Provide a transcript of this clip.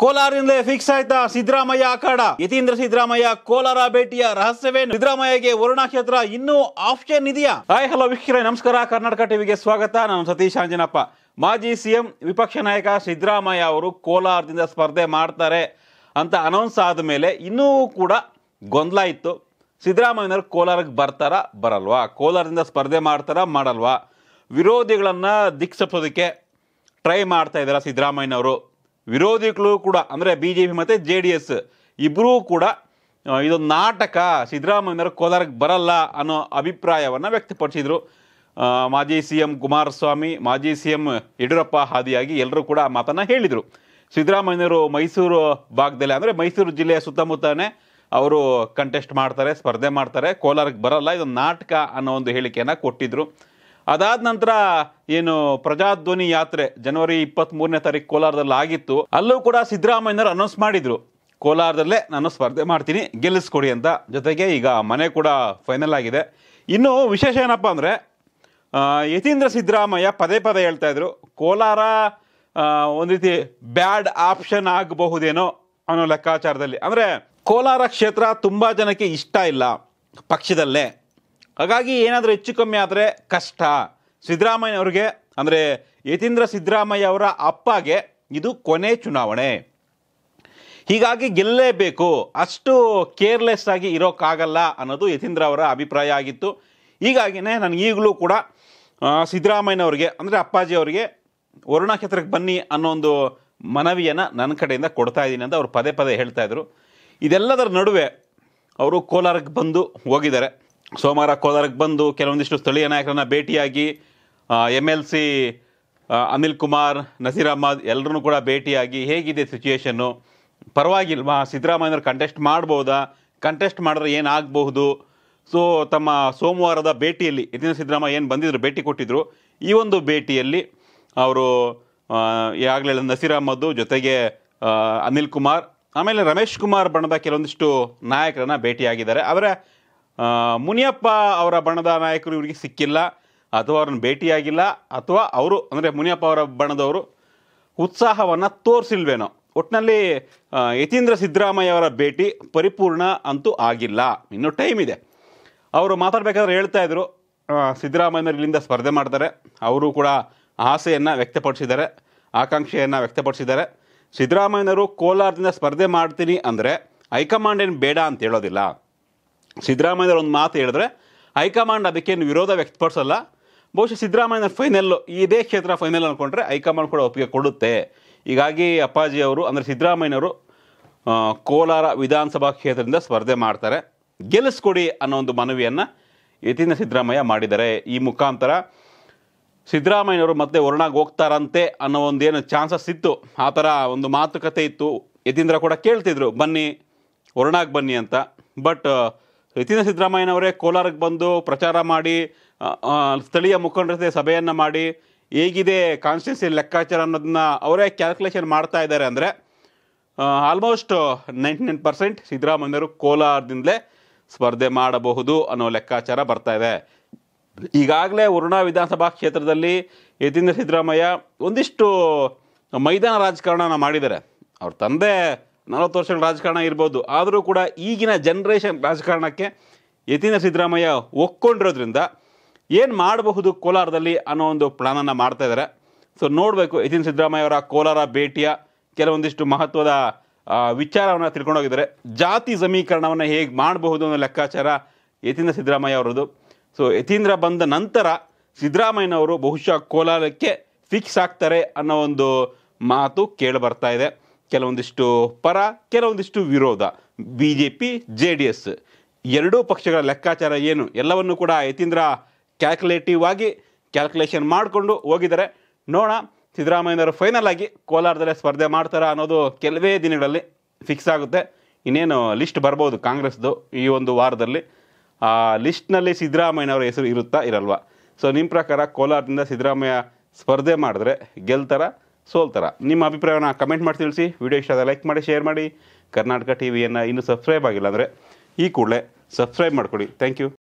ಕೋಲಾರದಿಂದ fix ಆಯ್ತಾ ಸಿದ್ದರಾಮಯ್ಯ ಅಖಾಡ ಯತೀಂದ್ರ ಸಿದ್ದರಾಮಯ್ಯ ಕೋಲಾರ ಭೇಟಿಯ ರಹಸ್ಯವೇನು ಸಿದ್ದರಾಮಯ್ಯಗೆ ವರುಣಾ ಕ್ಷೇತ್ರ ಇನ್ನೂ ಆಪ್ಷನ್ ಇದೆಯಾ ಹಾಯ್ ಹಲೋ ವೀಕ್ಷಕರ ನಮಸ್ಕಾರ ಕರ್ನಾಟಕ ಟಿವಿಗೆ ಸ್ವಾಗತ ನಾನು ಸತೀಶ್ ಅಂಜಿನಪ್ಪ ಮಾಜಿ ಸಿಎಂ ವಿಪಕ್ಷ ನಾಯಕ ಸಿದ್ದರಾಮಯ್ಯ ಅವರು ಕೋಲಾರದಿಂದ ಸ್ಪರ್ಧೆ ಮಾಡ್ತಾರೆ ಅಂತ ಅನೌನ್ಸ್ ಆದ ಮೇಲೆ ಇನ್ನೂ ಕೂಡ ಗೊಂದಲ ಇತ್ತು ಸಿದ್ದರಾಮಯ್ಯನವರು ಕೋಲಾರಕ್ಕೆ ಬರ್ತಾರ ಬರಲ್ವಾ ಕೋಲಾರದಿಂದ ಸ್ಪರ್ಧೆ ಮಾಡ್ತಾರ ಮಾಡಲ್ವಾ ವಿರೋಧಿಗಳನ್ನು ದಿಕ್ಸಪ್ಸೋದಕ್ಕೆ ಟ್ರೈ ಮಾಡ್ತಾ ಇದ್ದಾರೆ ಸಿದ್ದರಾಮಯ್ಯನವರು ವಿರೋಧಿಗಳು ಕೂಡ ಅಂದರೆ ಬಿ ಜೆ ಪಿ ಮತ್ತು ಜೆ ಡಿ ಎಸ್ ಇಬ್ಬರೂ ಕೂಡ ಇದೊಂದು ನಾಟಕ ಸಿದ್ದರಾಮಯ್ಯನವರು ಕೋಲಾರಕ್ಕೆ ಬರಲ್ಲ ಅನ್ನೋ ಅಭಿಪ್ರಾಯವನ್ನು ವ್ಯಕ್ತಪಡಿಸಿದರು ಮಾಜಿ ಸಿ ಎಂ ಕುಮಾರಸ್ವಾಮಿ ಮಾಜಿ ಸಿ ಎಂ ಯಡಿಯೂರಪ್ಪ ಹಾದಿಯಾಗಿ ಎಲ್ಲರೂ ಕೂಡ ಮಾತನ್ನು ಹೇಳಿದರು ಸಿದ್ದರಾಮಯ್ಯನವರು ಮೈಸೂರು ಭಾಗದಲ್ಲಿ ಅಂದರೆ ಮೈಸೂರು ಜಿಲ್ಲೆಯ ಸುತ್ತಮುತ್ತನೇ ಅವರು ಕಂಟೆಸ್ಟ್ ಮಾಡ್ತಾರೆ ಸ್ಪರ್ಧೆ ಮಾಡ್ತಾರೆ ಕೋಲಾರಕ್ಕೆ ಬರಲ್ಲ ಇದೊಂದು ನಾಟಕ ಅನ್ನೋ ಒಂದು ಹೇಳಿಕೆಯನ್ನು ಕೊಟ್ಟಿದ್ದರು ಅದಾದ ನಂತರ ಏನು ಪ್ರಜಾಧ್ವನಿ ಯಾತ್ರೆ ಜನವರಿ ಇಪ್ಪತ್ತ್ ಮೂರನೇ ತಾರೀಕು ಕೋಲಾರದಲ್ಲಿ ಆಗಿತ್ತು ಅಲ್ಲೂ ಕೂಡ ಸಿದ್ದರಾಮಯ್ಯನವರು ಅನೌನ್ಸ್ ಮಾಡಿದ್ರು ಕೋಲಾರದಲ್ಲೇ ನಾನು ಸ್ಪರ್ಧೆ ಮಾಡ್ತೀನಿ ಗೆಲ್ಲಿಸ್ಕೊಡಿ ಅಂತ ಜೊತೆಗೆ ಈಗ ಮನೆ ಕೂಡ ಫೈನಲ್ ಆಗಿದೆ ಇನ್ನು ವಿಶೇಷ ಏನಪ್ಪ ಅಂದರೆ ಯತೀಂದ್ರ ಸಿದ್ದರಾಮಯ್ಯ ಪದೇ ಪದೇ ಹೇಳ್ತಾಯಿದ್ರು ಕೋಲಾರ ಒಂದು ರೀತಿ ಬ್ಯಾಡ್ ಆಪ್ಷನ್ ಆಗಬಹುದೇನೋ ಅನ್ನೋ ಲೆಕ್ಕಾಚಾರದಲ್ಲಿ ಅಂದರೆ ಕೋಲಾರ ಕ್ಷೇತ್ರ ತುಂಬ ಜನಕ್ಕೆ ಇಷ್ಟ ಇಲ್ಲ ಪಕ್ಷದಲ್ಲೇ ಹಾಗಾಗಿ ಏನಾದರೂ ಹೆಚ್ಚು ಕಮ್ಮಿ ಆದರೆ ಕಷ್ಟ ಸಿದ್ದರಾಮಯ್ಯ ಅವರಿಗೆ ಅಂದರೆ ಯತೀಂದ್ರ ಸಿದ್ದರಾಮಯ್ಯ ಅವರ ಅಪ್ಪಗೆ ಇದು ಕೊನೆ ಚುನಾವಣೆ ಹೀಗಾಗಿ ಗೆಲ್ಲಲೇಬೇಕು ಅಷ್ಟು ಕೇರ್ಲೆಸ್ ಆಗಿ ಇರೋಕ್ಕಾಗಲ್ಲ ಅನ್ನೋದು ಯತೀಂದ್ರ ಅವರ ಅಭಿಪ್ರಾಯ ಆಗಿತ್ತು ಹೀಗಾಗಿನೇ ನನಗೆ ಈಗಲೂ ಕೂಡ ಸಿದ್ದರಾಮಯ್ಯನವ್ರಿಗೆ ಅಂದರೆ ಅಪ್ಪಾಜಿ ಅವರಿಗೆ ವರುಣಾ ಕ್ಷೇತ್ರಕ್ಕೆ ಬನ್ನಿ ಅನ್ನೋ ಒಂದು ಮನವಿಯನ್ನು ನನ್ನ ಕಡೆಯಿಂದ ಕೊಡ್ತಾ ಇದ್ದೀನಿ ಅಂತ ಅವರು ಪದೇ ಪದೇ ಹೇಳ್ತಾಯಿದ್ರು ಇದೆಲ್ಲದರ ನಡುವೆ ಅವರು ಕೋಲಾರಕ್ಕೆ ಬಂದು ಹೋಗಿದ್ದಾರೆ ಸೋಮವಾರ ಕೋಲಾರಕ್ಕೆ ಬಂದು ಕೆಲವೊಂದಿಷ್ಟು ಸ್ಥಳೀಯ ನಾಯಕರನ್ನು ಭೇಟಿಯಾಗಿ M L C Anil Kumar Naseer Ahmed ಎಲ್ಲರೂ ಕೂಡ ಭೇಟಿಯಾಗಿ ಹೇಗಿದೆ ಸಿಚುಯೇಷನ್ನು ಪರವಾಗಿಲ್ವಾ ಸಿದ್ದರಾಮಯ್ಯವ್ರು ಕಂಟೆಸ್ಟ್ ಮಾಡ್ಬೋದಾ ಕಂಟೆಸ್ಟ್ ಮಾಡಿದ್ರೆ ಏನಾಗಬಹುದು ಸೊ ತಮ್ಮ ಸೋಮವಾರದ ಭೇಟಿಯಲ್ಲಿ ಇದನ್ನು ಸಿದ್ದರಾಮಯ್ಯ ಏನು ಬಂದಿದ್ರು ಭೇಟಿ ಕೊಟ್ಟಿದ್ದರು ಈ ಒಂದು ಭೇಟಿಯಲ್ಲಿ ಅವರು ಈಗಾಗಲೇ ನಸೀರ್ ಅಹ್ಮದ್ ಜೊತೆಗೆ ಅನಿಲ್ ಕುಮಾರ್ ಆಮೇಲೆ ರಮೇಶ್ ಕುಮಾರ್ ಬಣ್ಣದ ಕೆಲವೊಂದಿಷ್ಟು ನಾಯಕರನ್ನು ಭೇಟಿಯಾಗಿದ್ದಾರೆ ಅವರ ಮುನಿಯಪ್ಪ ಅವರ ಬಣದ ನಾಯಕರು ಇವರಿಗೆ ಸಿಕ್ಕಿಲ್ಲ ಅಥವಾ ಅವ್ರನ್ನ ಭೇಟಿಯಾಗಿಲ್ಲ ಅಥವಾ ಅವರು ಅಂದರೆ ಮುನಿಯಪ್ಪ ಅವರ ಬಣದವರು ಉತ್ಸಾಹವನ್ನು ತೋರಿಸಿಲ್ವೇನೋ ಒಟ್ಟಿನಲ್ಲಿ ಯತೀಂದ್ರ ಸಿದ್ದರಾಮಯ್ಯ ಅವರ ಭೇಟಿ ಪರಿಪೂರ್ಣ ಅಂತೂ ಆಗಿಲ್ಲ ಇನ್ನೂ ಟೈಮ್ ಇದೆ ಅವರು ಮಾತಾಡಬೇಕಾದ್ರೆ ಹೇಳ್ತಾ ಇದ್ರು ಸಿದ್ದರಾಮಯ್ಯನವರು ಇಲ್ಲಿಂದ ಸ್ಪರ್ಧೆ ಮಾಡ್ತಾರೆ ಅವರು ಕೂಡ ಆಸೆಯನ್ನು ವ್ಯಕ್ತಪಡಿಸಿದ್ದಾರೆ ಆಕಾಂಕ್ಷೆಯನ್ನು ವ್ಯಕ್ತಪಡಿಸಿದ್ದಾರೆ ಸಿದ್ದರಾಮಯ್ಯನವರು ಕೋಲಾರದಿಂದ ಸ್ಪರ್ಧೆ ಮಾಡ್ತೀನಿ ಅಂದರೆ ಹೈಕಮಾಂಡ್ ಏನು ಬೇಡ ಅಂತ ಹೇಳೋದಿಲ್ಲ ಸಿದ್ದರಾಮಯ್ಯವ್ರು ಒಂದು ಮಾತು ಹೇಳಿದ್ರೆ ಹೈಕಮಾಂಡ್ ಅದಕ್ಕೇನು ವಿರೋಧ ವ್ಯಕ್ತಪಡಿಸಲ್ಲ ಬಹುಶಃ ಸಿದ್ದರಾಮಯ್ಯನ ಫೈನಲ್ಲು ಇದೇ ಕ್ಷೇತ್ರ ಫೈನಲ್ ಅಂದ್ಕೊಂಡ್ರೆ ಹೈಕಮಾಂಡ್ ಕೂಡ ಒಪ್ಪಿಗೆ ಕೊಡುತ್ತೆ ಹೀಗಾಗಿ ಅಪ್ಪಾಜಿ ಅವರು ಅಂದರೆ ಸಿದ್ದರಾಮಯ್ಯವರು ಕೋಲಾರ ವಿಧಾನಸಭಾ ಕ್ಷೇತ್ರದಿಂದ ಸ್ಪರ್ಧೆ ಮಾಡ್ತಾರೆ ಗೆಲ್ಲಿಸ್ಕೊಡಿ ಅನ್ನೋ ಒಂದು ಮನವಿಯನ್ನು ಯತೀಂದ್ರ ಸಿದ್ದರಾಮಯ್ಯ ಮಾಡಿದ್ದಾರೆ ಈ ಮುಖಾಂತರ ಸಿದ್ದರಾಮಯ್ಯವರು ಮತ್ತೆ ವರ್ಣಾಗ ಹೋಗ್ತಾರಂತೆ ಅನ್ನೋ ಒಂದೇನು ಚಾನ್ಸಸ್ ಇತ್ತು ಆ ಥರ ಒಂದು ಮಾತುಕತೆ ಇತ್ತು ಯತೀಂದ್ರ ಕೂಡ ಕೇಳ್ತಿದ್ರು ಬನ್ನಿ ವರ್ಣಾಗ್ ಬನ್ನಿ ಅಂತ ಬಟ್ ಇತಿನ ಸಿದ್ದರಾಮಯ್ಯನವರೇ ಕೋಲಾರಕ್ಕೆ ಬಂದು ಪ್ರಚಾರ ಮಾಡಿ ಸ್ಥಳೀಯ ಮುಖಂಡರ ಜೊತೆ ಸಭೆಯನ್ನು ಮಾಡಿ ಹೇಗಿದೆ ಕಾನ್ಸ್ಟಿಟ್ಯೂನ್ಸಿ ಲೆಕ್ಕಾಚಾರ ಅನ್ನೋದನ್ನ ಅವರೇ ಕ್ಯಾಲ್ಕುಲೇಷನ್ ಮಾಡ್ತಾ ಇದ್ದಾರೆ ಅಂದರೆ ಆಲ್ಮೋಸ್ಟ್ ನೈಂಟಿ ನೈನ್ ಪರ್ಸೆಂಟ್ ಸಿದ್ದರಾಮಯ್ಯವರು ಕೋಲಾರದಿಂದಲೇ ಸ್ಪರ್ಧೆ ಮಾಡಬಹುದು ಅನ್ನೋ ಲೆಕ್ಕಾಚಾರ ಬರ್ತಾ ಇದೆ ಈಗಾಗಲೇ ವರುಣಾ ವಿಧಾನಸಭಾ ಕ್ಷೇತ್ರದಲ್ಲಿ ಯತೀಂದ್ರ ಸಿದ್ದರಾಮಯ್ಯ ಒಂದಿಷ್ಟು ಮೈದಾನ ರಾಜಕಾರಣನ ಮಾಡಿದ್ದಾರೆ ಅವ್ರ ತಂದೆ ನಲವತ್ತು ವರ್ಷಗಳ ರಾಜಕಾರಣ ಇರ್ಬೋದು ಆದರೂ ಕೂಡ ಈಗಿನ ಜನ್ರೇಷನ್ ರಾಜಕಾರಣಕ್ಕೆ ಯತೀಂದ್ರ ಸಿದ್ದರಾಮಯ್ಯ ಒಕ್ಕೊಂಡಿರೋದ್ರಿಂದ ಏನು ಮಾಡಬಹುದು ಕೋಲಾರದಲ್ಲಿ ಅನ್ನೋ ಒಂದು ಪ್ಲಾನನ್ನು ಮಾಡ್ತಾ ಇದ್ದಾರೆ ಸೊ ನೋಡಬೇಕು ಯತೀಂದ್ರ ಸಿದ್ದರಾಮಯ್ಯ ಅವರ ಕೋಲಾರ ಭೇಟಿಯ ಕೆಲವೊಂದಿಷ್ಟು ಮಹತ್ವದ ವಿಚಾರವನ್ನು ತಿಳ್ಕೊಂಡೋಗಿದ್ದಾರೆ ಜಾತಿ ಸಮೀಕರಣವನ್ನು ಹೇಗೆ ಮಾಡಬಹುದು ಅನ್ನೋ ಲೆಕ್ಕಾಚಾರ ಯತೀಂದ್ರ ಸಿದ್ದರಾಮಯ್ಯ ಅವರದು ಸೊ ಯತೀಂದ್ರ ಬಂದ ನಂತರ ಸಿದ್ದರಾಮಯ್ಯನವರು ಬಹುಶಃ ಕೋಲಾರಕ್ಕೆ ಫಿಕ್ಸ್ ಆಗ್ತಾರೆ ಅನ್ನೋ ಒಂದು ಮಾತು ಕೇಳಿ ಬರ್ತಾ ಇದೆ ಕೆಲವೊಂದಿಷ್ಟು ಪರ ಕೆಲವೊಂದಿಷ್ಟು ವಿರೋಧ B J P J D S ಎರಡೂ ಪಕ್ಷಗಳ ಲೆಕ್ಕಾಚಾರ ಏನು ಎಲ್ಲವನ್ನು ಕೂಡ ಯತೀಂದ್ರ ಕ್ಯಾಲ್ಕುಲೇಟಿವ್ ಆಗಿ ಕ್ಯಾಲ್ಕುಲೇಷನ್ ಮಾಡಿಕೊಂಡು ಹೋಗಿದ್ದಾರೆ ನೋಡೋಣ ಸಿದ್ದರಾಮಯ್ಯನವರು ಫೈನಲ್ ಆಗಿ ಕೋಲಾರದಲ್ಲೇ ಸ್ಪರ್ಧೆ ಮಾಡ್ತಾರಾ ಅನ್ನೋದು ಕೆಲವೇ ದಿನಗಳಲ್ಲಿ ಫಿಕ್ಸ್ ಆಗುತ್ತೆ ಇನ್ನೇನು ಲಿಸ್ಟ್ ಬರ್ಬೋದು ಕಾಂಗ್ರೆಸ್ದು ಈ ಒಂದು ವಾರದಲ್ಲಿ ಆ ಲಿಸ್ಟ್ನಲ್ಲಿ ಸಿದ್ದರಾಮಯ್ಯನವರ ಹೆಸರು ಇರುತ್ತಾ ಇರಲ್ವ ಸೊ ನಿಮ್ಮ ಪ್ರಕಾರ ಕೋಲಾರದಿಂದ ಸಿದ್ದರಾಮಯ್ಯ ಸ್ಪರ್ಧೆ ಮಾಡಿದ್ರೆ ಗೆಲ್ತಾರ ಸೋಲ್ತಾರೆ ನಿಮ್ಮ ಅಭಿಪ್ರಾಯವನ್ನು ಕಮೆಂಟ್ ಮಾಡಿ ತಿಳಿಸಿ ವಿಡಿಯೋ ಇಷ್ಟ ಆದರೆ ಲೈಕ್ ಮಾಡಿ ಶೇರ್ ಮಾಡಿ ಕರ್ನಾಟಕ ಟಿ ವಿಯನ್ನು ಇನ್ನೂ ಸಬ್ಸ್ಕ್ರೈಬ್ ಆಗಿಲ್ಲ ಅಂದರೆ ಈ ಕೂಡಲೇ ಸಬ್ಸ್ಕ್ರೈಬ್ ಮಾಡ್ಕೊಳ್ಳಿ ಥ್ಯಾಂಕ್ ಯು